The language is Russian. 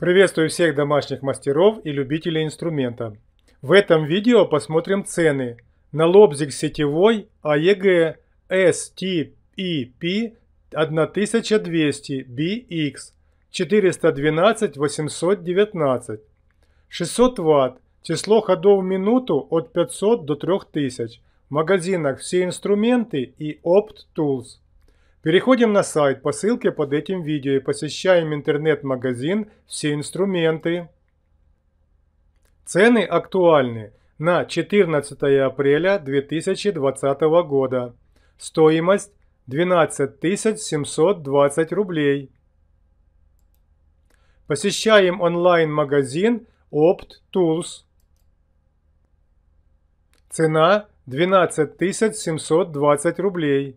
Приветствую всех домашних мастеров и любителей инструмента. В этом видео посмотрим цены на лобзик сетевой AEG STEP 1200 BX 412 819 600 Вт число ходов в минуту от 500 до 3000 в магазинах все инструменты и Opt Tools. Переходим на сайт по ссылке под этим видео и посещаем интернет-магазин «Все инструменты». Цены актуальны на 14 апреля 2020 года. Стоимость 12 720 рублей. Посещаем онлайн-магазин Opt Tools. Цена 12 720 рублей.